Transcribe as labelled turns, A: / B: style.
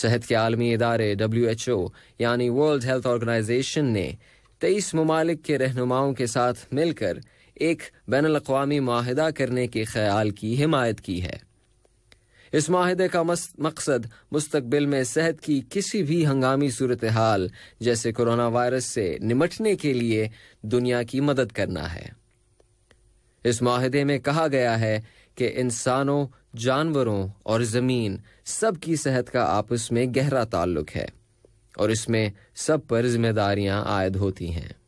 A: सेहत के आलमी इदारे डब्ल्यू एच ओ यानी वर्ल्ड हेल्थ ऑर्गेनाइजेशन ने तेईस ममालिक के रहनुमाओं के साथ मिलकर एक बैन अवी माहिदा करने के ख्याल की हिमायत की है इस माहे का मकसद मुस्तबिल में सेहत की किसी भी हंगामी सूरत हाल जैसे कोरोना वायरस से निमटने के लिए दुनिया की मदद करना है इस माहे में कहा गया है कि इंसानों जानवरों और ज़मीन सब की सेहत का आपस में गहरा ताल्लुक है और इसमें सब पर जिम्मेदारियां आयद होती हैं